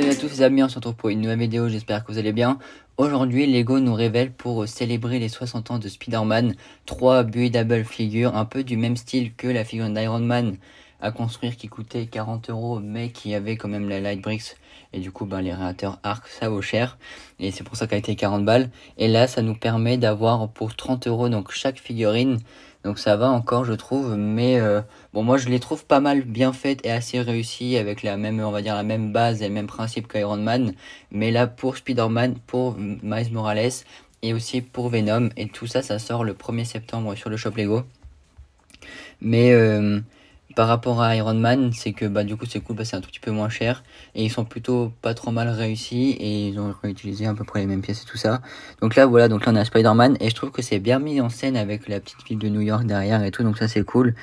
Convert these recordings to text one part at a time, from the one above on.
salut à tous les amis, on se retrouve pour une nouvelle vidéo, j'espère que vous allez bien. Aujourd'hui, Lego nous révèle pour célébrer les 60 ans de Spider-Man, trois buildable figures un peu du même style que la figure d'Iron Man à construire qui coûtait 40 euros, mais qui avait quand même la light bricks Et du coup, ben, les réacteurs ARC, ça vaut cher. Et c'est pour ça qu'elle était 40 balles. Et là, ça nous permet d'avoir pour 30 euros, donc chaque figurine. Donc ça va encore, je trouve. Mais euh, bon, moi, je les trouve pas mal bien faites et assez réussies avec la même, on va dire, la même base et le même principe qu'Iron Man. Mais là, pour Spider-Man, pour Miles Morales, et aussi pour Venom. Et tout ça, ça sort le 1er septembre sur le Shop Lego. Mais euh, par rapport à Iron Man, c'est que bah, du coup c'est cool, parce bah, que c'est un tout petit peu moins cher et ils sont plutôt pas trop mal réussis et ils ont réutilisé à peu près les mêmes pièces et tout ça. Donc là voilà, donc là on a Spider-Man et je trouve que c'est bien mis en scène avec la petite ville de New York derrière et tout, donc ça c'est cool.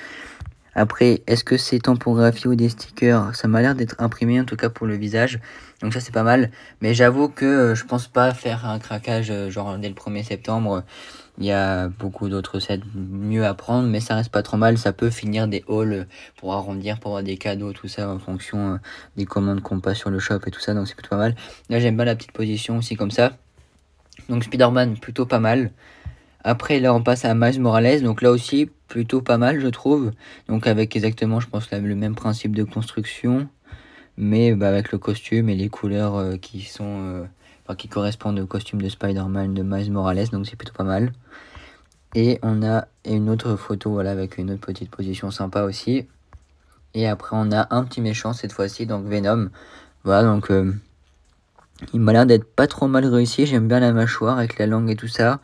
Après, est-ce que c'est tempographie ou des stickers Ça m'a l'air d'être imprimé, en tout cas pour le visage. Donc ça, c'est pas mal. Mais j'avoue que euh, je pense pas faire un craquage euh, genre dès le 1er septembre. Il y a beaucoup d'autres sets mieux à prendre, mais ça reste pas trop mal. Ça peut finir des hauls pour arrondir, pour avoir des cadeaux, tout ça en fonction euh, des commandes qu'on passe sur le shop et tout ça. Donc c'est plutôt pas mal. Là, j'aime bien la petite position aussi comme ça. Donc Spider-Man, plutôt pas mal. Après, là, on passe à Miles Morales. Donc là aussi, plutôt pas mal, je trouve. Donc avec exactement, je pense, le même principe de construction. Mais bah, avec le costume et les couleurs euh, qui sont... Euh, qui correspondent au costume de Spider-Man de Miles Morales. Donc c'est plutôt pas mal. Et on a une autre photo, voilà, avec une autre petite position sympa aussi. Et après, on a un petit méchant cette fois-ci, donc Venom. Voilà, donc... Euh, il m'a l'air d'être pas trop mal réussi, j'aime bien la mâchoire avec la langue et tout ça.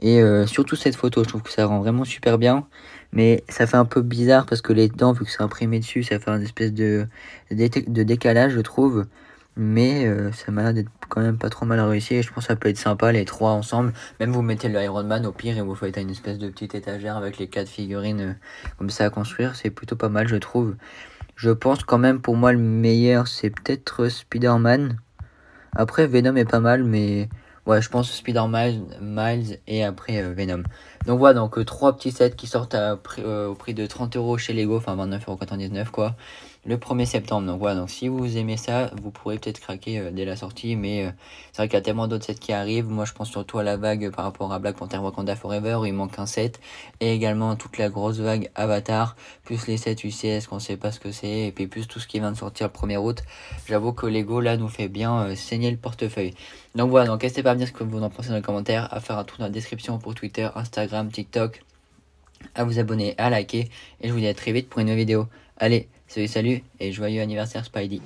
Et euh, surtout cette photo, je trouve que ça rend vraiment super bien. Mais ça fait un peu bizarre parce que les dents, vu que c'est imprimé dessus, ça fait un espèce de, de décalage, je trouve. Mais euh, ça m'a l'air d'être quand même pas trop mal réussi et je pense que ça peut être sympa les trois ensemble. Même vous mettez le Iron Man au pire et vous faites une espèce de petite étagère avec les quatre figurines euh, comme ça à construire. C'est plutôt pas mal je trouve. Je pense quand même pour moi le meilleur c'est peut-être Spider-Man. Après Venom est pas mal mais Ouais, je pense Spider Miles, Miles et après euh, Venom. Donc voilà, donc euh, trois petits sets qui sortent euh, au prix de 30 euros chez Lego, enfin 29,99€ quoi, le 1er septembre. Donc voilà, donc si vous aimez ça, vous pourrez peut-être craquer dès la sortie, mais c'est vrai qu'il y a tellement d'autres sets qui arrivent. Moi je pense surtout à la vague par rapport à Black Panther Wakanda Forever, où il manque un set, et également toute la grosse vague Avatar, plus les sets UCS qu'on sait pas ce que c'est, et puis plus tout ce qui vient de sortir le 1er août. J'avoue que Lego là nous fait bien saigner le portefeuille. Donc voilà, donc restez pas ce que vous en pensez dans les commentaires, à faire un tour dans la description pour Twitter, Instagram, TikTok, à vous abonner, à liker, et je vous dis à très vite pour une nouvelle vidéo. Allez, salut, salut, et joyeux anniversaire Spidey.